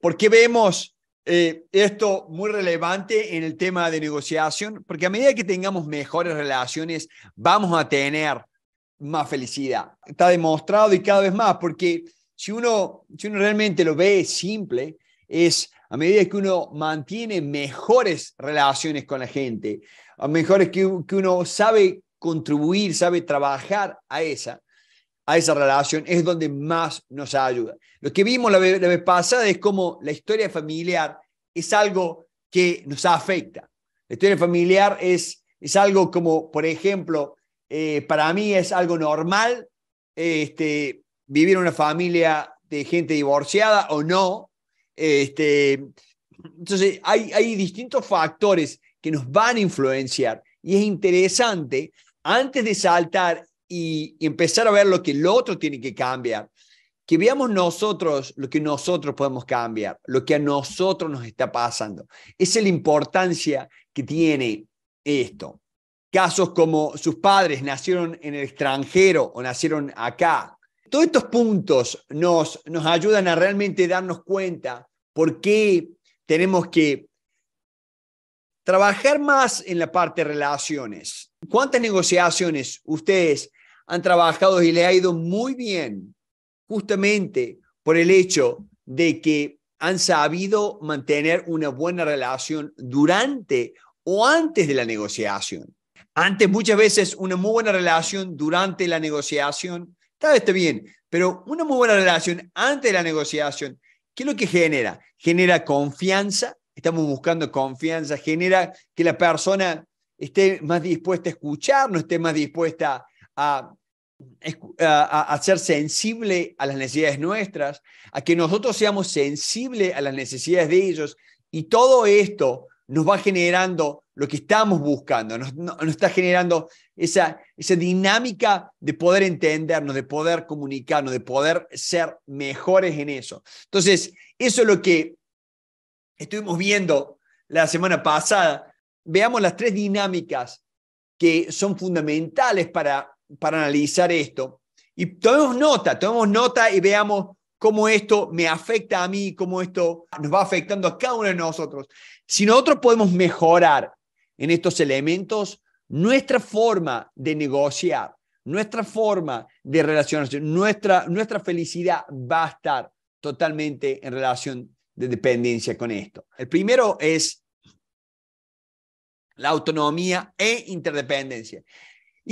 Porque vemos eh, esto muy relevante en el tema de negociación, porque a medida que tengamos mejores relaciones, vamos a tener más felicidad. Está demostrado y cada vez más, porque si uno, si uno realmente lo ve simple, es a medida que uno mantiene mejores relaciones con la gente, a mejores que, que uno sabe contribuir, sabe trabajar a esa, a esa relación es donde más nos ayuda. Lo que vimos la vez, pasada es como la historia familiar es algo que nos afecta. La historia familiar es, es algo como, por ejemplo, eh, para mí es algo normal este, vivir en una familia de gente divorciada o no. Este, entonces, hay, hay distintos factores que nos van a influenciar y es interesante, antes de saltar y, empezar a ver lo que el otro tiene que cambiar. Que veamos nosotros lo que nosotros podemos cambiar, lo que a nosotros nos está pasando. Esa es la importancia que tiene esto. Casos como sus padres nacieron en el extranjero o nacieron acá. Todos estos puntos nos, nos ayudan a realmente darnos cuenta por qué tenemos que trabajar más en la parte de relaciones. ¿Cuántas negociaciones ustedes han trabajado y le ha ido muy bien, justamente por el hecho de que han sabido mantener una buena relación durante o antes de la negociación. Antes muchas veces una muy buena relación durante la negociación, tal vez está este bien, pero una muy buena relación antes de la negociación, ¿qué es lo que genera? Genera confianza, estamos buscando confianza, genera que la persona esté más dispuesta a escucharnos, esté más dispuesta a a, ser sensible a las necesidades nuestras, a que nosotros seamos sensibles a las necesidades de ellos. Y todo esto nos va generando lo que estamos buscando, nos, está generando esa, esa dinámica de poder entendernos, de poder comunicarnos, de poder ser mejores en eso. Entonces, eso es lo que estuvimos viendo la semana pasada. Veamos las tres dinámicas que son fundamentales para para analizar esto. Y tomemos nota, tomemos nota y veamos cómo esto me afecta a mí, cómo esto nos va afectando a cada uno de nosotros. Si nosotros podemos mejorar en estos elementos nuestra forma de negociar, nuestra forma de relacionarse, nuestra, nuestra felicidad va a estar totalmente en relación de dependencia con esto. El primero es la autonomía e interdependencia.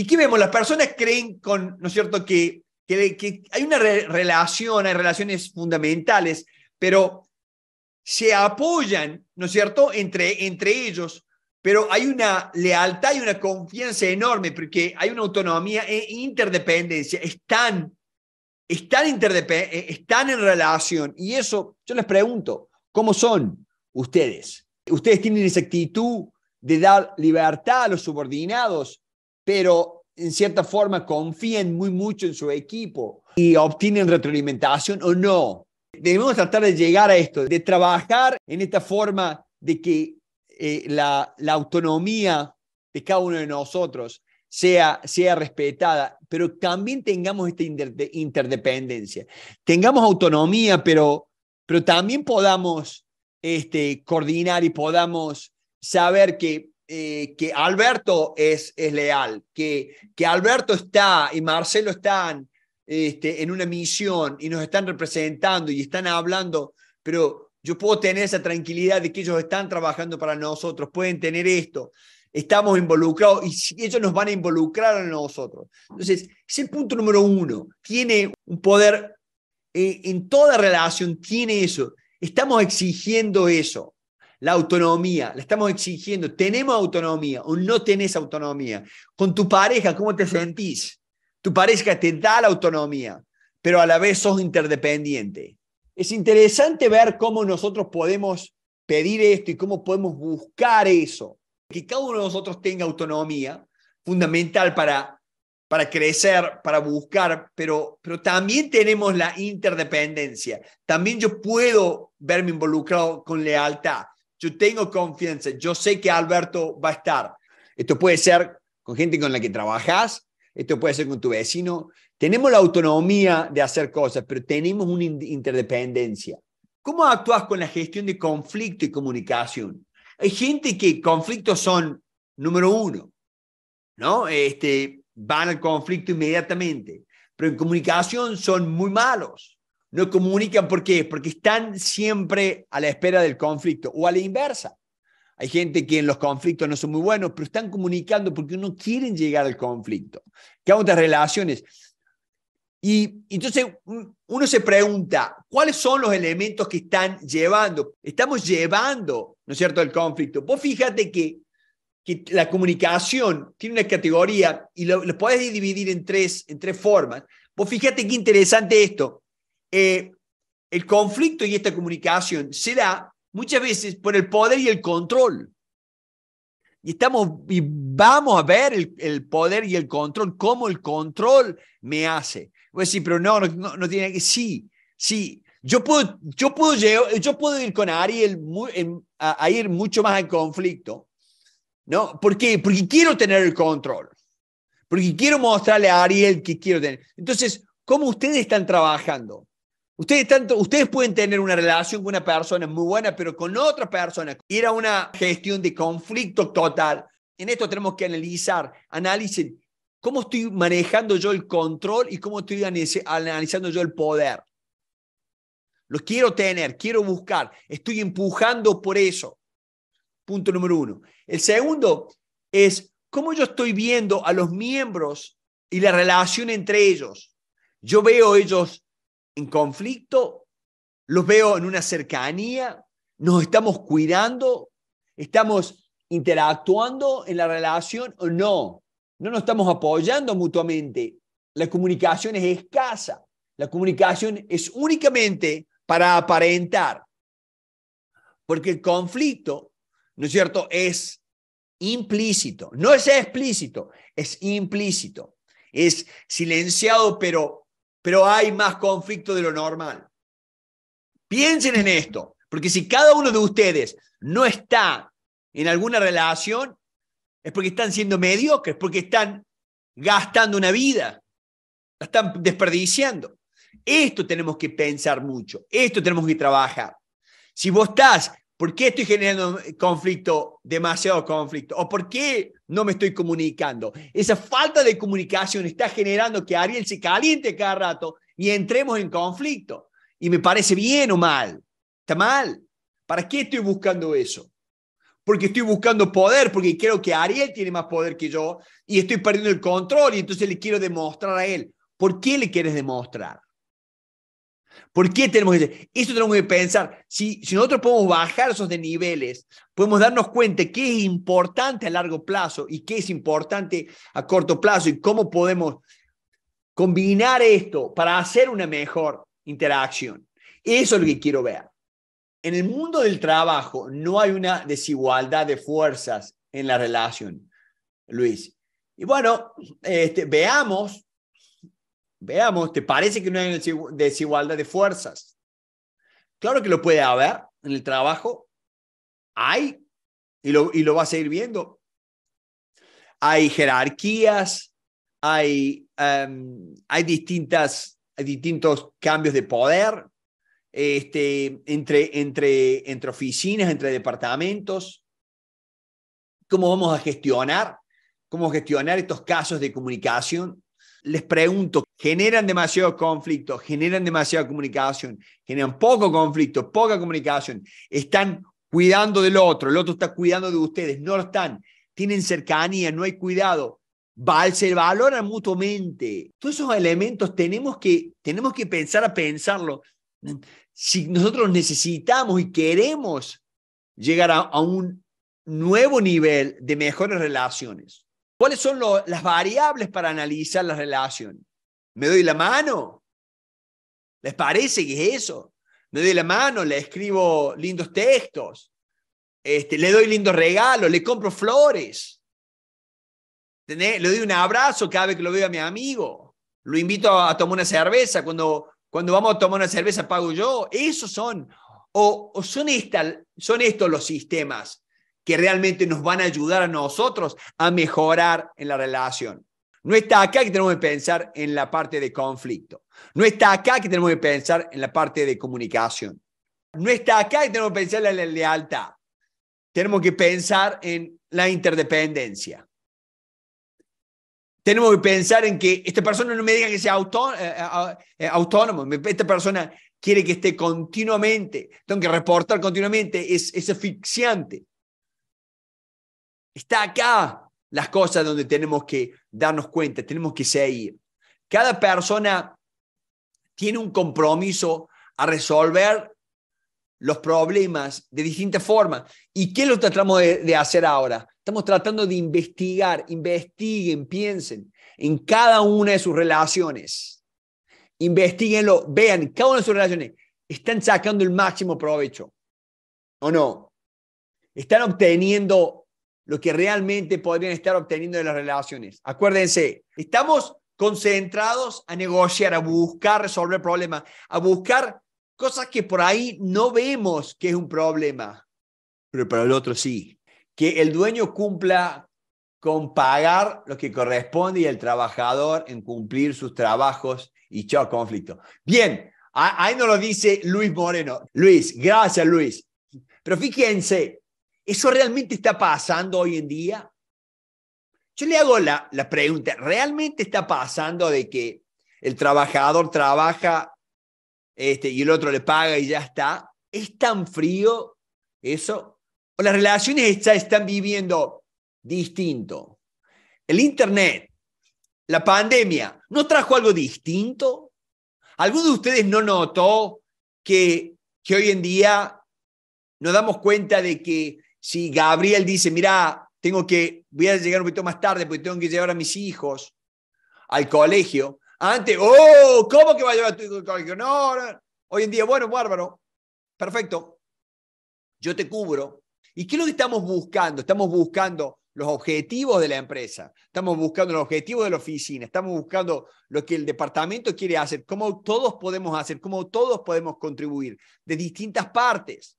¿Y qué vemos? Las personas creen con, ¿no es cierto?, que, que, hay una relación, hay relaciones fundamentales, pero se apoyan, ¿no es cierto?, entre, entre ellos, pero hay una lealtad y una confianza enorme, porque hay una autonomía e interdependencia, están, están, eh, están en relación. Y eso, yo les pregunto, ¿cómo son ustedes? ¿Ustedes tienen esa actitud de dar libertad a los subordinados? pero en cierta forma confían muy mucho en su equipo y obtienen retroalimentación o no. Debemos tratar de llegar a esto, de trabajar en esta forma de que eh, la, la, autonomía de cada uno de nosotros sea, sea respetada, pero también tengamos esta interdependencia. Tengamos autonomía, pero, pero también podamos este, coordinar y podamos saber que eh, que Alberto es, es leal, que, que Alberto está y Marcelo están este, en una misión y nos están representando y están hablando, pero yo puedo tener esa tranquilidad de que ellos están trabajando para nosotros, pueden tener esto, estamos involucrados y ellos nos van a involucrar a nosotros. Entonces, ese punto número uno tiene un poder eh, en toda relación, tiene eso. Estamos exigiendo eso la autonomía, la estamos exigiendo, ¿tenemos autonomía o no tenés autonomía? Con tu pareja, ¿cómo te sentís? Tu pareja te da la autonomía, pero a la vez sos interdependiente. Es interesante ver cómo nosotros podemos pedir esto y cómo podemos buscar eso. Que cada uno de nosotros tenga autonomía, fundamental para, para crecer, para buscar, pero, pero también tenemos la interdependencia. También yo puedo verme involucrado con lealtad yo tengo confianza, yo sé que Alberto va a estar. Esto puede ser con gente con la que trabajas, esto puede ser con tu vecino. Tenemos la autonomía de hacer cosas, pero tenemos una interdependencia. ¿Cómo actúas con la gestión de conflicto y comunicación? Hay gente que conflictos son número uno, ¿no? Este, van al conflicto inmediatamente, pero en comunicación son muy malos no comunican. ¿Por qué? Porque están siempre a la espera del conflicto o a la inversa. Hay gente que en los conflictos no son muy buenos, pero están comunicando porque no quieren llegar al conflicto. Que otras relaciones. Y entonces uno se pregunta, ¿cuáles son los elementos que están llevando? Estamos llevando, ¿no es cierto?, el conflicto. Vos fíjate que, que la comunicación tiene una categoría y lo, puedes podés dividir en tres, en tres formas. Vos fíjate qué interesante esto. Eh, el conflicto y esta comunicación se da muchas veces por el poder y el control. Y estamos vamos a ver el, poder y el control, cómo el control me hace. Voy a decir, pero no, no, tiene que. Sí, sí. Yo puedo, yo puedo, yo puedo ir con Ariel a, ir mucho más en conflicto. ¿No? ¿Por qué? Porque quiero tener el control. Porque quiero mostrarle a Ariel que quiero tener. Entonces, ¿cómo ustedes están trabajando? Ustedes, pueden tener una relación con una persona muy buena, pero con otra persona era una gestión de conflicto total. En esto tenemos que analizar, analicen cómo estoy manejando yo el control y cómo estoy analizando yo el poder. Lo quiero tener, quiero buscar, estoy empujando por eso. Punto número uno. El segundo es cómo yo estoy viendo a los miembros y la relación entre ellos. Yo veo ellos en conflicto, los veo en una cercanía, nos estamos cuidando, estamos interactuando en la relación o no, no nos estamos apoyando mutuamente, la comunicación es escasa, la comunicación es únicamente para aparentar, porque el conflicto, ¿no es cierto?, es implícito, no es explícito, es implícito, es silenciado pero pero hay más conflicto de lo normal. Piensen en esto, porque si cada uno de ustedes no está en alguna relación, es porque están siendo mediocres, porque están gastando una vida, la están desperdiciando. Esto tenemos que pensar mucho, esto tenemos que trabajar. Si vos estás ¿Por qué estoy generando conflicto, demasiado conflicto? ¿O por qué no me estoy comunicando? Esa falta de comunicación está generando que Ariel se caliente cada rato y entremos en conflicto. Y me parece bien o mal. Está mal. ¿Para qué estoy buscando eso? Porque estoy buscando poder, porque creo que Ariel tiene más poder que yo y estoy perdiendo el control y entonces le quiero demostrar a él. ¿Por qué le quieres demostrar? ¿Por qué tenemos que Esto tenemos que pensar. Si, nosotros podemos bajar esos de niveles, podemos darnos cuenta qué es importante a largo plazo y qué es importante a corto plazo y cómo podemos combinar esto para hacer una mejor interacción. Eso es lo que quiero ver. En el mundo del trabajo no hay una desigualdad de fuerzas en la relación, Luis. Y bueno, este, veamos veamos, te parece que no hay desigualdad de fuerzas. Claro que lo puede haber en el trabajo, hay, y lo, y vas a ir viendo. Hay jerarquías, hay, em, hay, distintas, distintos cambios de poder este, entre, entre, entre oficinas, entre departamentos. ¿Cómo vamos a gestionar? ¿Cómo gestionar estos casos de comunicación? Les pregunto, generan demasiado conflicto, generan demasiada comunicación, generan poco conflicto, poca comunicación, están cuidando del otro, el otro está cuidando de ustedes, no lo están, tienen cercanía, no hay cuidado, se valoran mutuamente. Todos esos elementos tenemos que, tenemos que pensar a pensarlo. Si nosotros necesitamos y queremos llegar a, un nuevo nivel de mejores relaciones, ¿cuáles son las variables para analizar las relaciones? me doy la mano. ¿Les parece que es eso? Me doy la mano, le escribo lindos textos, este, le doy lindos regalos, le compro flores. Le doy un abrazo cada vez que lo veo a mi amigo. Lo invito a, tomar una cerveza. Cuando, cuando vamos a tomar una cerveza, pago yo. Esos son. O, son, son estos los sistemas que realmente nos van a ayudar a nosotros a mejorar en la relación. No está acá que tenemos que pensar en la parte de conflicto. No está acá que tenemos que pensar en la parte de comunicación. No está acá que tenemos que pensar en la lealtad. Tenemos que pensar en la interdependencia. Tenemos que pensar en que esta persona no me diga que sea eh, eh, eh, autónomo. Esta persona quiere que esté continuamente. Tengo que reportar continuamente. Es, es asfixiante. Está acá las cosas donde tenemos que darnos cuenta, tenemos que seguir. Cada persona tiene un compromiso a resolver los problemas de distintas formas. ¿Y qué lo tratamos de, hacer ahora? Estamos tratando de investigar, investiguen, piensen en cada una de sus relaciones. Investíguenlo, vean, cada una de sus relaciones, ¿están sacando el máximo provecho o no? ¿Están obteniendo lo que realmente podrían estar obteniendo de las relaciones. Acuérdense, estamos concentrados a negociar, a buscar resolver problemas, a buscar cosas que por ahí no vemos que es un problema, pero para el otro sí. Que el dueño cumpla con pagar lo que corresponde y el trabajador en cumplir sus trabajos y chao conflicto. Bien, ahí nos lo dice Luis Moreno. Luis, gracias Luis. Pero fíjense, ¿Eso realmente está pasando hoy en día? Yo le hago la, pregunta, ¿realmente está pasando de que el trabajador trabaja este, y el otro le paga y ya está? ¿Es tan frío eso? ¿O las relaciones están viviendo distinto? El Internet, la pandemia, ¿no trajo algo distinto? ¿Alguno de ustedes no notó que, que hoy en día nos damos cuenta de que si Gabriel dice, mira, tengo que, voy a llegar un poquito más tarde porque tengo que llevar a mis hijos al colegio. Antes, oh, ¿cómo que va a llevar a tu hijo al colegio? No, no. Hoy en día, bueno, bárbaro, perfecto. Yo te cubro. ¿Y qué es lo que estamos buscando? Estamos buscando los objetivos de la empresa, estamos buscando los objetivos de la oficina, estamos buscando lo que el departamento quiere hacer, cómo todos podemos hacer, cómo todos podemos contribuir de distintas partes.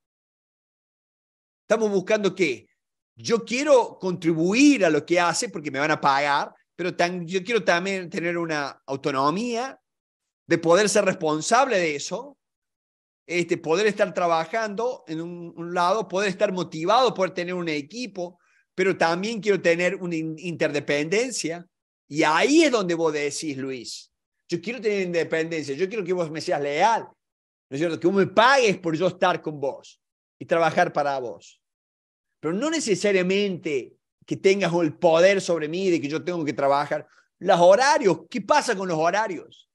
Estamos buscando que yo quiero contribuir a lo que hace porque me van a pagar, pero tan, yo quiero también tener una autonomía de poder ser responsable de eso, este, poder estar trabajando en un, un lado, poder estar motivado, poder tener un equipo, pero también quiero tener una interdependencia. Y ahí es donde vos decís, Luis, yo quiero tener independencia, yo quiero que vos me seas leal, ¿no es cierto? Que vos me pagues por yo estar con vos y trabajar para vos pero no necesariamente que tengas el poder sobre mí de que yo tengo que trabajar. Los horarios, ¿qué pasa con los horarios?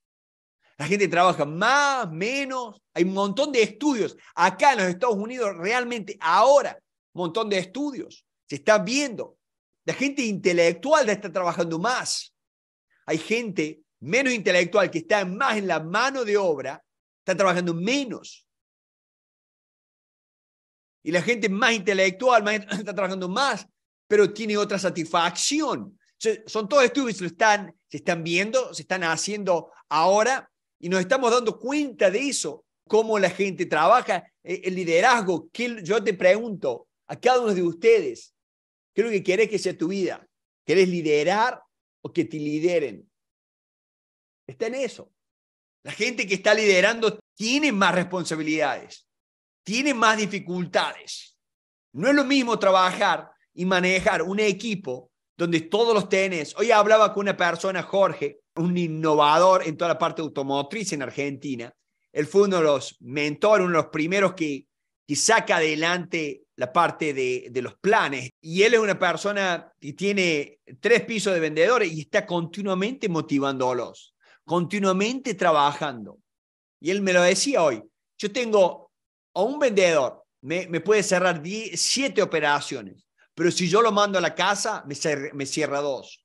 La gente trabaja más, menos, hay un montón de estudios. Acá en los Estados Unidos realmente ahora, un montón de estudios, se está viendo. La gente intelectual está trabajando más. Hay gente menos intelectual que está más en la mano de obra, está trabajando menos. Y la gente más intelectual más, está trabajando más, pero tiene otra satisfacción. Son todos estudios que están, se están viendo, se están haciendo ahora y nos estamos dando cuenta de eso, cómo la gente trabaja, eh, el liderazgo. yo te pregunto a cada uno de ustedes, ¿qué es lo que querés que sea tu vida? ¿Querés liderar o que te lideren? Está en eso. La gente que está liderando tiene más responsabilidades tiene más dificultades. No es lo mismo trabajar y manejar un equipo donde todos los tenés. Hoy hablaba con una persona, Jorge, un innovador en toda la parte automotriz en Argentina. Él fue uno de los mentores, uno de los primeros que, que saca adelante la parte de, de, los planes. Y él es una persona que tiene tres pisos de vendedores y está continuamente motivándolos, continuamente trabajando. Y él me lo decía hoy. Yo tengo a un vendedor me, puede cerrar siete operaciones, pero si yo lo mando a la casa, me, cierra dos.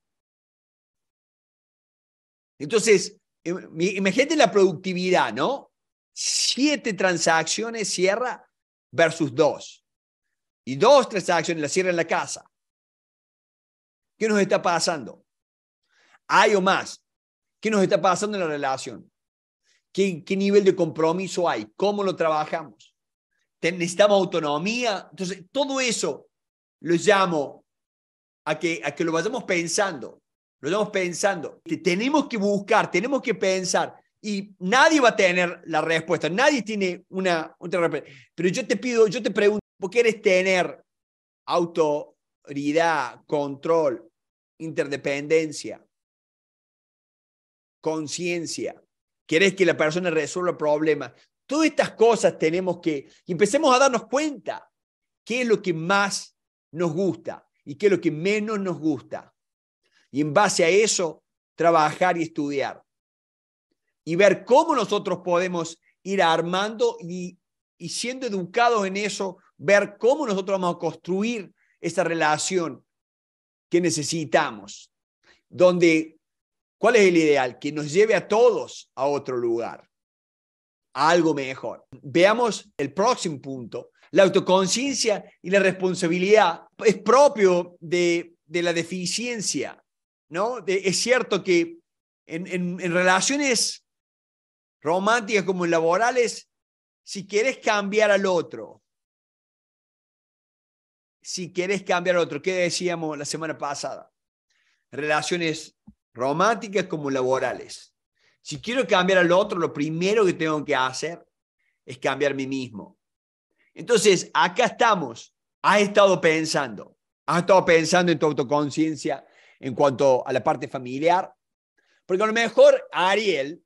Entonces, imagínate la productividad, ¿no? Siete transacciones cierra versus dos. Y dos transacciones las cierra en la casa. ¿Qué nos está pasando? ¿Hay o más? ¿Qué nos está pasando en la relación? ¿Qué, nivel de compromiso hay? ¿Cómo lo trabajamos? necesitamos autonomía. Entonces, todo eso lo llamo a que, a que lo vayamos pensando, lo vayamos pensando. tenemos que buscar, tenemos que pensar. Y nadie va a tener la respuesta, nadie tiene una, otra respuesta. Pero yo te pido, yo te pregunto, quieres tener autoridad, control, interdependencia, conciencia? ¿Quieres que la persona resuelva problemas? Todas estas cosas tenemos que, y empecemos a darnos cuenta qué es lo que más nos gusta y qué es lo que menos nos gusta. Y en base a eso, trabajar y estudiar. Y ver cómo nosotros podemos ir armando y, y siendo educados en eso, ver cómo nosotros vamos a construir esa relación que necesitamos, donde, ¿cuál es el ideal? Que nos lleve a todos a otro lugar algo mejor. Veamos el próximo punto. La autoconciencia y la responsabilidad es propio de, la deficiencia, ¿no? es cierto que en, relaciones románticas como laborales, si quieres cambiar al otro, si quieres cambiar al otro, ¿qué decíamos la semana pasada? Relaciones románticas como laborales si quiero cambiar al otro, lo primero que tengo que hacer es cambiar a mí mismo. Entonces, acá estamos. Has estado pensando. Has estado pensando en tu autoconciencia en cuanto a la parte familiar. Porque a lo mejor Ariel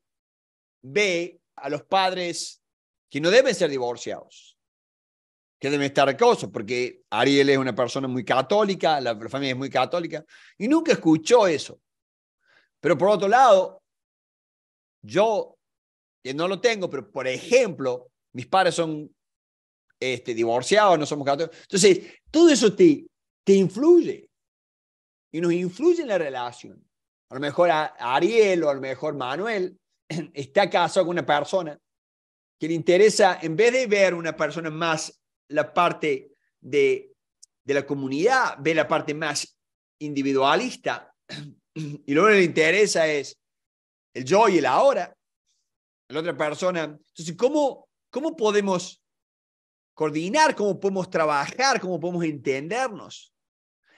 ve a los padres que no deben ser divorciados, que deben estar cosas, porque Ariel es una persona muy católica, la familia es muy católica, y nunca escuchó eso. Pero por otro lado, yo, que no lo tengo, pero por ejemplo, mis padres son este, divorciados, no somos católicos. Entonces, todo eso te, te influye y nos influye en la relación. A lo mejor a Ariel o a lo mejor Manuel está casado con una persona que le interesa, en vez de ver una persona más la parte de, de la comunidad, ve la parte más individualista y lo que le interesa es el yo y el ahora, la otra persona. Entonces, ¿cómo, podemos coordinar, cómo podemos trabajar, cómo podemos entendernos?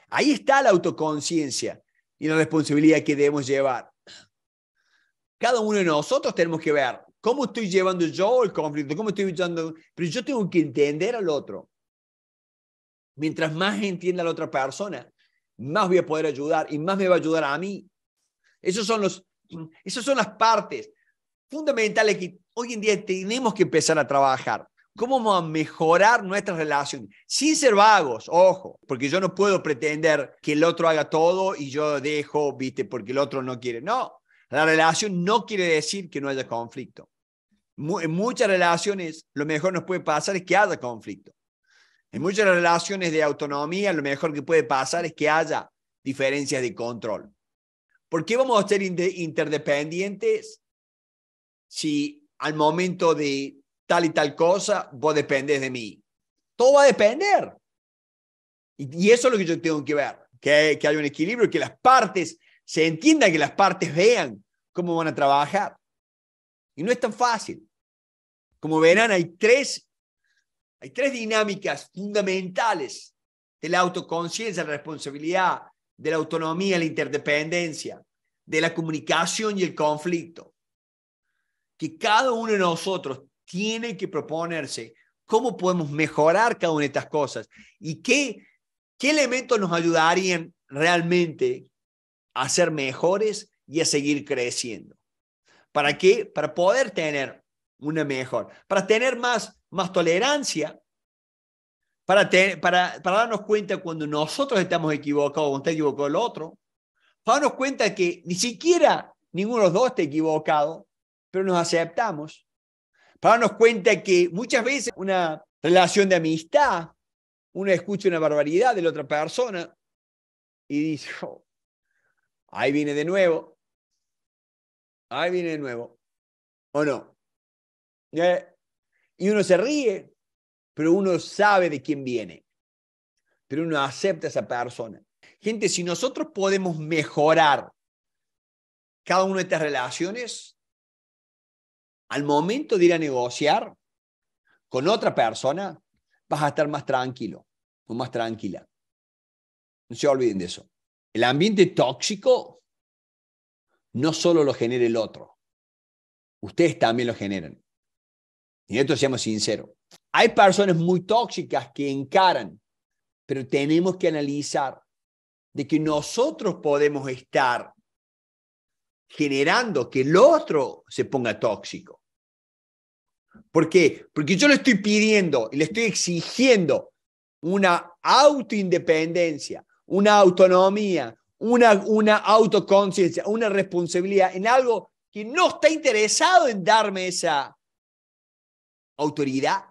Ahí está la autoconciencia y la responsabilidad que debemos llevar. Cada uno de nosotros tenemos que ver cómo estoy llevando yo el conflicto, cómo estoy luchando, pero yo tengo que entender al otro. Mientras más entienda la otra persona, más voy a poder ayudar y más me va a ayudar a mí. Esos son los esas son las partes fundamentales que hoy en día tenemos que empezar a trabajar. ¿Cómo vamos a mejorar nuestras relaciones? Sin ser vagos, ojo, porque yo no puedo pretender que el otro haga todo y yo dejo, viste, porque el otro no quiere. No, la relación no quiere decir que no haya conflicto. En muchas relaciones lo mejor nos puede pasar es que haya conflicto. En muchas relaciones de autonomía lo mejor que puede pasar es que haya diferencias de control. ¿Por qué vamos a ser interdependientes si al momento de tal y tal cosa vos dependes de mí? Todo va a depender. Y, eso es lo que yo tengo que ver, que, que haya un equilibrio, que las partes se entiendan, que las partes vean cómo van a trabajar. Y no es tan fácil. Como verán, hay tres, hay tres dinámicas fundamentales de la autoconciencia, la responsabilidad de la autonomía, la interdependencia, de la comunicación y el conflicto. Que cada uno de nosotros tiene que proponerse cómo podemos mejorar cada una de estas cosas y qué, qué elementos nos ayudarían realmente a ser mejores y a seguir creciendo. ¿Para qué? Para poder tener una mejor, para tener más, más tolerancia, para, darnos cuenta cuando nosotros estamos equivocados o cuando está equivocado el otro, para darnos cuenta que ni siquiera ninguno de los dos está equivocado, pero nos aceptamos, para darnos cuenta que muchas veces una relación de amistad, uno escucha una barbaridad de la otra persona y dice, oh, ahí viene de nuevo, ahí viene de nuevo, o no. Eh, y uno se ríe, pero uno sabe de quién viene, pero uno acepta a esa persona. Gente, si nosotros podemos mejorar cada una de estas relaciones, al momento de ir a negociar con otra persona, vas a estar más tranquilo o más tranquila. No se olviden de eso. El ambiente tóxico no solo lo genera el otro, ustedes también lo generan. Y esto seamos sinceros. Hay personas muy tóxicas que encaran, pero tenemos que analizar de que nosotros podemos estar generando que el otro se ponga tóxico. ¿Por qué? Porque yo le estoy pidiendo y le estoy exigiendo una autoindependencia, una autonomía, una, una autoconciencia, una responsabilidad en algo que no está interesado en darme esa autoridad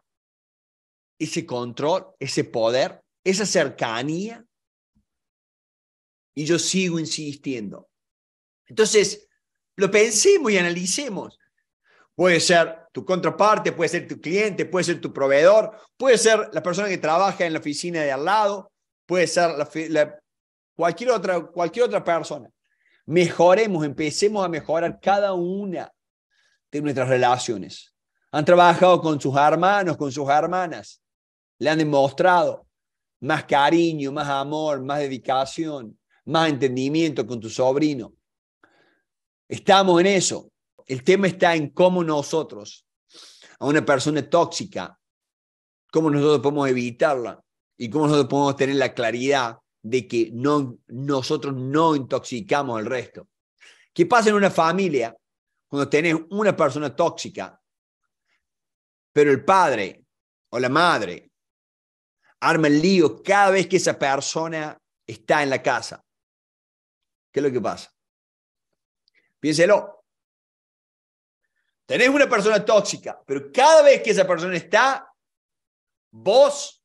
ese control, ese poder, esa cercanía. Y yo sigo insistiendo. Entonces, lo pensemos y analicemos. Puede ser tu contraparte, puede ser tu cliente, puede ser tu proveedor, puede ser la persona que trabaja en la oficina de al lado, puede ser cualquier, otra, cualquier otra persona. Mejoremos, empecemos a mejorar cada una de nuestras relaciones. Han trabajado con sus hermanos, con sus hermanas le han demostrado más cariño, más amor, más dedicación, más entendimiento con tu sobrino. Estamos en eso. El tema está en cómo nosotros, a una persona tóxica, cómo nosotros podemos evitarla y cómo nosotros podemos tener la claridad de que no, nosotros no intoxicamos al resto. ¿Qué pasa en una familia cuando tenés una persona tóxica, pero el padre o la madre arma el lío cada vez que esa persona está en la casa. ¿Qué es lo que pasa? Piénselo. Tenés una persona tóxica, pero cada vez que esa persona está, vos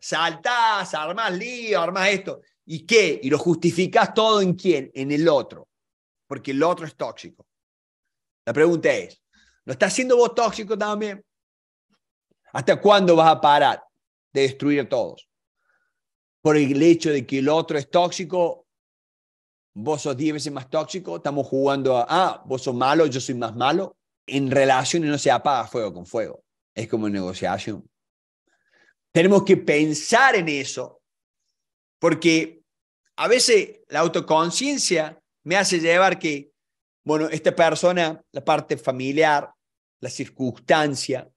saltás, armás lío, armás esto. ¿Y qué? Y lo justificás todo en quién? En el otro. Porque el otro es tóxico. La pregunta es, ¿lo estás haciendo vos tóxico también? ¿Hasta cuándo vas a parar? de destruir a todos. Por el hecho de que el otro es tóxico, vos sos 10 veces más tóxico, estamos jugando a, ah, vos sos malo, yo soy más malo, en relación y no se apaga fuego con fuego. Es como negociación. Tenemos que pensar en eso, porque a veces la autoconciencia me hace llevar que, bueno, esta persona, la parte familiar, la circunstancia,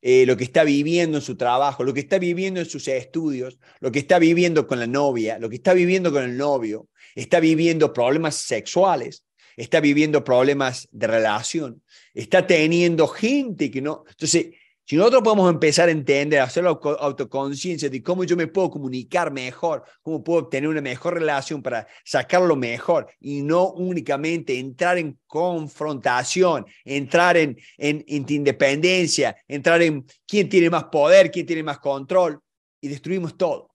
eh, lo que está viviendo en su trabajo, lo que está viviendo en sus estudios, lo que está viviendo con la novia, lo que está viviendo con el novio, está viviendo problemas sexuales, está viviendo problemas de relación, está teniendo gente que no. Entonces, si nosotros podemos empezar a entender, a hacer la autoconciencia de cómo yo me puedo comunicar mejor, cómo puedo obtener una mejor relación para sacar lo mejor y no únicamente entrar en confrontación, entrar en, en, en independencia, entrar en quién tiene más poder, quién tiene más control y destruimos todo.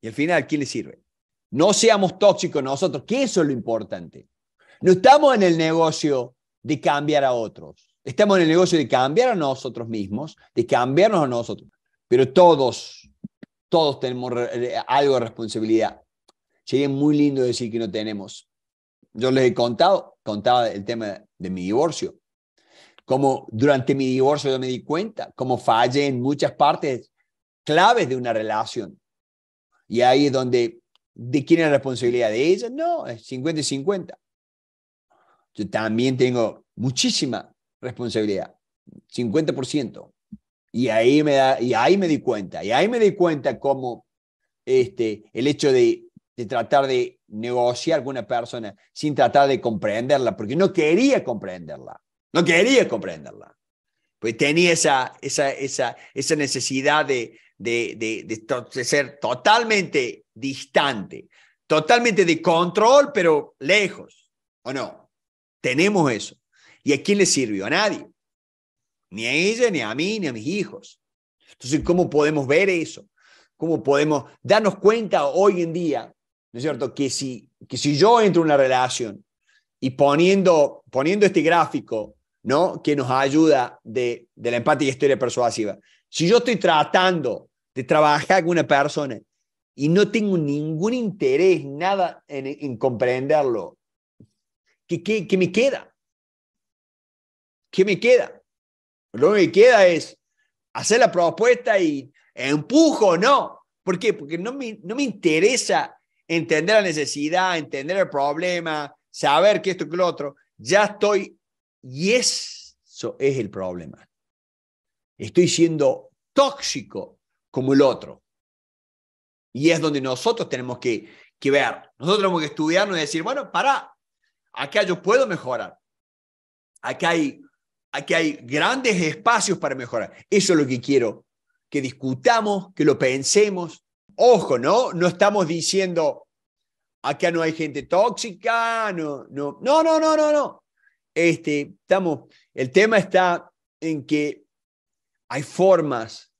Y al final, ¿quién le sirve? No seamos tóxicos nosotros, que eso es lo importante. No estamos en el negocio de cambiar a otros. Estamos en el negocio de cambiar a nosotros mismos, de cambiarnos a nosotros. Pero todos, todos tenemos eh, algo de responsabilidad. Sería muy lindo decir que no tenemos. Yo les he contado, contaba el tema de mi divorcio. Como durante mi divorcio yo me di cuenta, como fallé en muchas partes claves de una relación. Y ahí es donde, ¿de quién es la responsabilidad? ¿De ella? No, es 50 y 50. Yo también tengo muchísima responsabilidad, 50%. Y ahí me, da, y ahí me di cuenta, y ahí me di cuenta cómo este, el hecho de, de tratar de negociar con una persona sin tratar de comprenderla, porque no quería comprenderla, no quería comprenderla. Pues tenía esa, esa, esa, esa necesidad de, de, de, de, ser totalmente distante, totalmente de control, pero lejos, ¿o no? Tenemos eso. ¿Y a quién le sirvió? A nadie. Ni a ella, ni a mí, ni a mis hijos. Entonces, ¿cómo podemos ver eso? ¿Cómo podemos darnos cuenta hoy en día, ¿no es cierto?, que si, que si yo entro en una relación y poniendo, poniendo este gráfico, ¿no?, que nos ayuda de, de la empatía y historia persuasiva, si yo estoy tratando de trabajar con una persona y no tengo ningún interés, nada en, comprenderlo, qué me queda? ¿Qué me queda? Lo que me queda es hacer la propuesta y empujo, ¿no? ¿Por qué? Porque no me, no me interesa entender la necesidad, entender el problema, saber que esto que lo otro. Ya estoy, y eso es el problema. Estoy siendo tóxico como el otro. Y es donde nosotros tenemos que, ver. Nosotros tenemos que estudiarnos y decir, bueno, para, acá yo puedo mejorar. Acá hay aquí hay grandes espacios para mejorar. Eso es lo que quiero, que discutamos, que lo pensemos. Ojo, ¿no? No estamos diciendo, acá no hay gente tóxica, no, no, no, no, no, no. no. Este, estamos, el tema está en que hay formas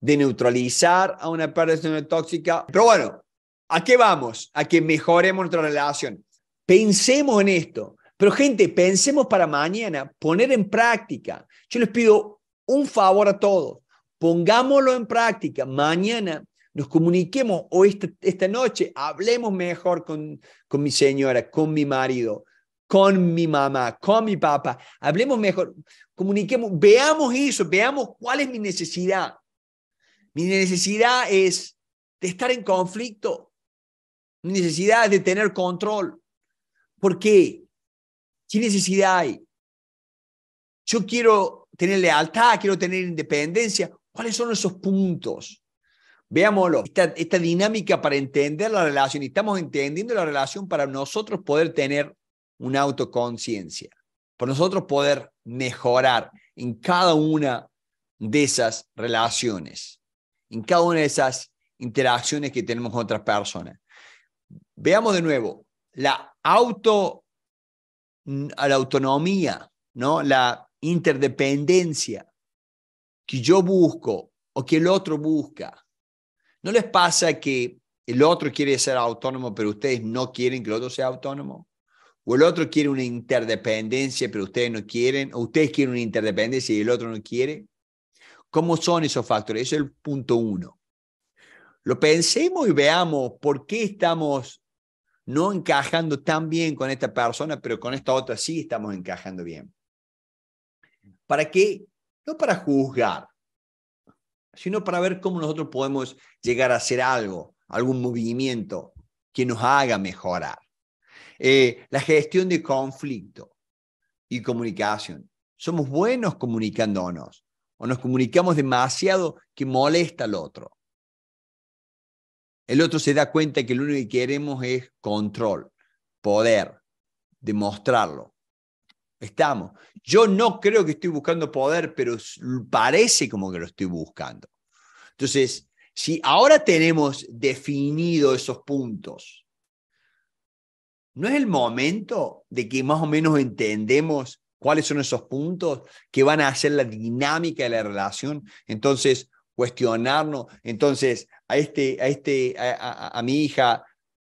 de neutralizar a una persona tóxica. Pero bueno, ¿a qué vamos? A que mejoremos nuestra relación. Pensemos en esto. Pero gente, pensemos para mañana, poner en práctica. Yo les pido un favor a todos. Pongámoslo en práctica. Mañana nos comuniquemos o esta, noche hablemos mejor con, con mi señora, con mi marido, con mi mamá, con mi papá. Hablemos mejor, comuniquemos, veamos eso, veamos cuál es mi necesidad. Mi necesidad es de estar en conflicto. Mi necesidad es de tener control. ¿Por qué? ¿Qué necesidad hay? Yo quiero tener lealtad, quiero tener independencia. ¿Cuáles son esos puntos? Veámoslo, esta, dinámica para entender la relación, y estamos entendiendo la relación para nosotros poder tener una autoconciencia, para nosotros poder mejorar en cada una de esas relaciones, en cada una de esas interacciones que tenemos con otras personas. Veamos de nuevo, la auto a la autonomía, ¿no? la interdependencia que yo busco o que el otro busca. ¿No les pasa que el otro quiere ser autónomo, pero ustedes no quieren que el otro sea autónomo? ¿O el otro quiere una interdependencia, pero ustedes no quieren? ¿O ustedes quieren una interdependencia y el otro no quiere? ¿Cómo son esos factores? Eso es el punto uno. Lo pensemos y veamos por qué estamos no encajando tan bien con esta persona, pero con esta otra sí estamos encajando bien. ¿Para qué? No para juzgar, sino para ver cómo nosotros podemos llegar a hacer algo, algún movimiento que nos haga mejorar. Eh, la gestión de conflicto y comunicación. Somos buenos comunicándonos o nos comunicamos demasiado que molesta al otro. El otro se da cuenta que lo único que queremos es control, poder, demostrarlo. Estamos. Yo no creo que estoy buscando poder, pero parece como que lo estoy buscando. Entonces, si ahora tenemos definido esos puntos, ¿no es el momento de que más o menos entendemos cuáles son esos puntos que van a hacer la dinámica de la relación? Entonces, cuestionarnos. Entonces, a, este, a, este, a, mi hija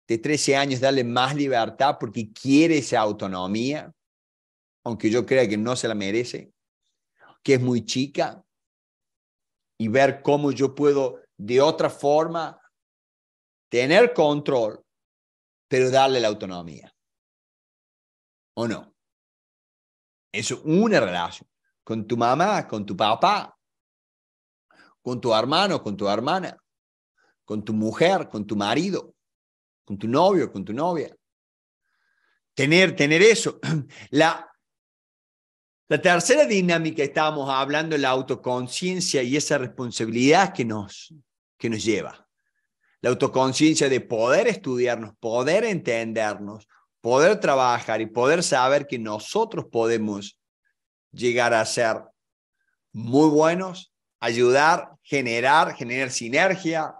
de 13 años, darle más libertad porque quiere esa autonomía, aunque yo crea que no se la merece, que es muy chica, y ver cómo yo puedo de otra forma tener control, pero darle la autonomía. ¿O no? Es una relación con tu mamá, con tu papá, con tu hermano, con tu hermana, con tu mujer, con tu marido, con tu novio, con tu novia. Tener, tener eso. La, tercera dinámica estábamos hablando la autoconciencia y esa responsabilidad que nos, que nos lleva. La autoconciencia de poder estudiarnos, poder entendernos, poder trabajar y poder saber que nosotros podemos llegar a ser muy buenos, ayudar, generar, generar sinergia,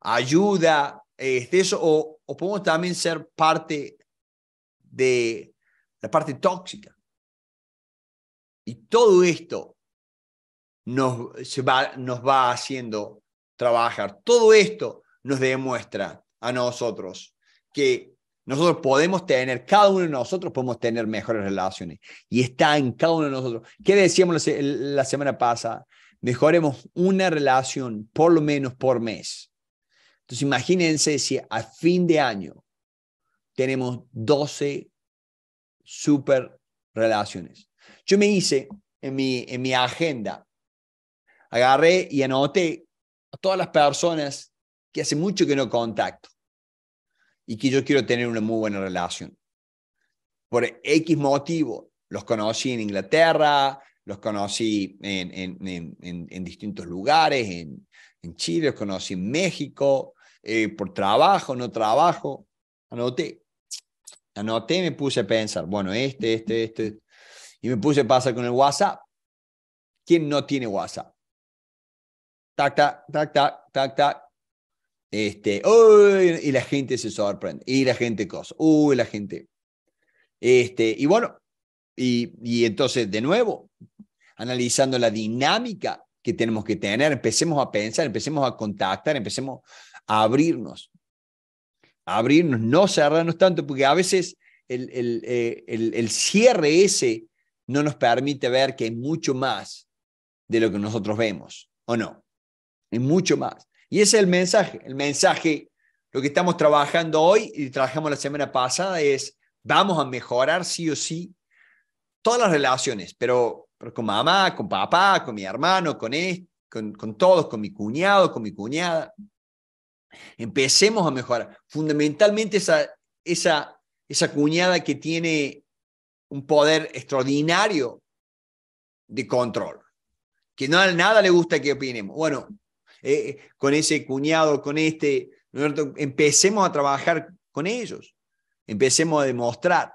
ayuda, este, eso, o, podemos también ser parte de la parte tóxica. Y todo esto nos, va, nos va haciendo trabajar. Todo esto nos demuestra a nosotros que nosotros podemos tener, cada uno de nosotros podemos tener mejores relaciones. Y está en cada uno de nosotros. ¿Qué decíamos la semana pasada? mejoremos una relación por lo menos por mes. Entonces imagínense si a fin de año tenemos 12 super relaciones. Yo me hice en mi, en mi agenda, agarré y anoté a todas las personas que hace mucho que no contacto y que yo quiero tener una muy buena relación. Por X motivo, los conocí en Inglaterra, los conocí en, en, en, distintos lugares, en, Chile, los conocí en México, eh, por trabajo, no trabajo. Anoté, anoté, me puse a pensar, bueno, este, este, este. Y me puse a pasar con el WhatsApp. ¿Quién no tiene WhatsApp? Tac, tac, tac, tac, tac, Este, y la gente se sorprende, y la gente cosa, uy, la gente. Este, y bueno, y, entonces, de nuevo, analizando la dinámica que tenemos que tener, empecemos a pensar, empecemos a contactar, empecemos a abrirnos. abrirnos, no cerrarnos tanto, porque a veces el, el, eh, el, el, cierre ese no nos permite ver que hay mucho más de lo que nosotros vemos, ¿o no? Hay mucho más. Y ese es el mensaje. El mensaje, lo que estamos trabajando hoy y trabajamos la semana pasada es, vamos a mejorar sí o sí todas las relaciones, pero, con mamá, con papá, con mi hermano, con, con, todos, con mi cuñado, con mi cuñada. Empecemos a mejorar. Fundamentalmente esa, esa, esa cuñada que tiene un poder extraordinario de control, que no, nada le gusta que opinemos. Bueno, eh, eh, con ese cuñado, con este, empecemos a trabajar con ellos, empecemos a demostrar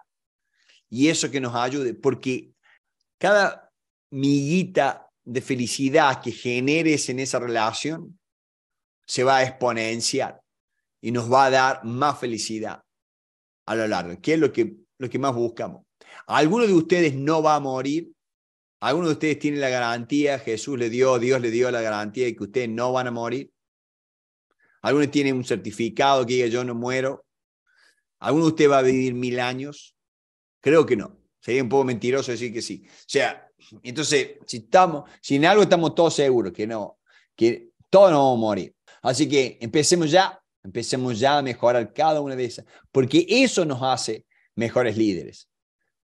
y eso que nos ayude, porque cada miguita de felicidad que generes en esa relación se va a exponenciar y nos va a dar más felicidad a lo largo, que es lo que, lo que más buscamos. Alguno de ustedes no va a morir, alguno de ustedes tiene la garantía, Jesús le dio, Dios le dio la garantía de que ustedes no van a morir. Algunos tienen un certificado que diga yo no muero. Alguno de ustedes va a vivir mil años. Creo que no. Sería un poco mentiroso decir que sí. O sea, entonces, si, estamos, si en algo estamos todos seguros que no, que todos no vamos a morir. Así que empecemos ya, empecemos ya a mejorar cada una de esas, porque eso nos hace mejores líderes.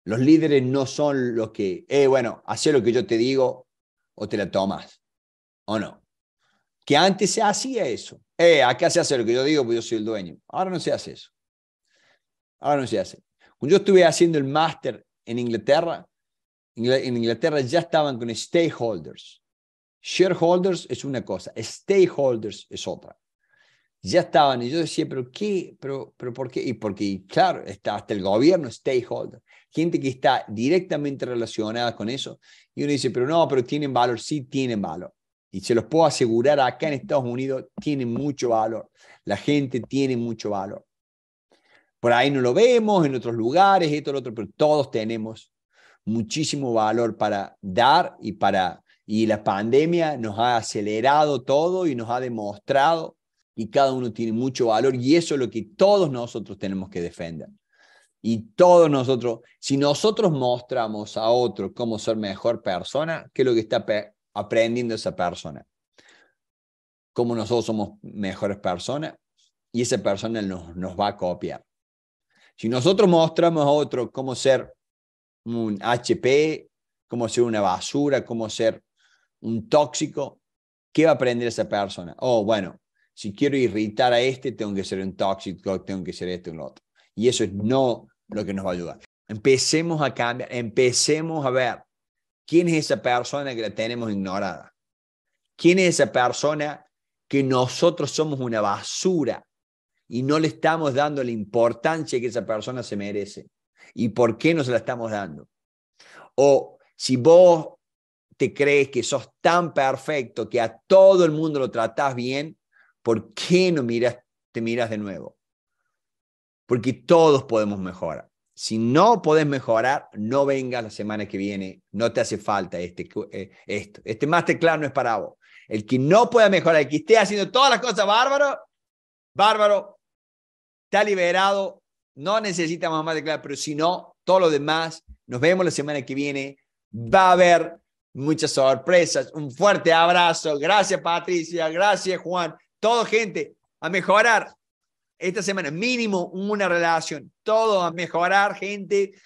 Los líderes no son los que, eh, bueno, hace lo que yo te digo o te la tomas, o no. Que antes se hacía eso. Eh, acá se hace lo que yo digo, porque yo soy el dueño. Ahora no se hace eso. Ahora no se hace. Cuando yo estuve haciendo el máster en Inglaterra, en Inglaterra ya estaban con stakeholders. Shareholders es una cosa, stakeholders es otra. Ya estaban, y yo decía, ¿pero qué? ¿Pero, pero por qué? Y porque, claro, está hasta el gobierno, stakeholder, gente que está directamente relacionada con eso. Y uno dice, pero no, pero tienen valor, sí tienen valor. Y se los puedo asegurar, acá en Estados Unidos tienen mucho valor. La gente tiene mucho valor. Por ahí no lo vemos, en otros lugares, esto, lo otro, pero todos tenemos muchísimo valor para dar y para... Y la pandemia nos ha acelerado todo y nos ha demostrado y cada uno tiene mucho valor y eso es lo que todos nosotros tenemos que defender. Y todos nosotros, si nosotros mostramos a otro cómo ser mejor persona, ¿qué es lo que está aprendiendo esa persona? Cómo nosotros somos mejores personas y esa persona nos, nos va a copiar. Si nosotros mostramos a otro cómo ser un HP, cómo ser una basura, cómo ser un tóxico, ¿qué va a aprender esa persona? Oh, bueno, si quiero irritar a este, tengo que ser un tóxico, tengo que ser este o otro. Y eso es no lo que nos va a ayudar. Empecemos a cambiar, empecemos a ver quién es esa persona que la tenemos ignorada. ¿Quién es esa persona que nosotros somos una basura y no le estamos dando la importancia que esa persona se merece. ¿Y por qué no se la estamos dando? O si vos te crees que sos tan perfecto que a todo el mundo lo tratás bien, ¿por qué no miras, te miras de nuevo? Porque todos podemos mejorar. Si no podés mejorar, no vengas la semana que viene, no te hace falta este, eh, esto. Este masterclass no es para vos. El que no pueda mejorar, el que esté haciendo todas las cosas bárbaro, bárbaro, está liberado, no necesita más de clave, pero si no, todo lo demás, nos vemos la semana que viene, va a haber muchas sorpresas, un fuerte abrazo, gracias Patricia, gracias Juan, todo gente a mejorar esta semana, mínimo una relación, todo a mejorar gente,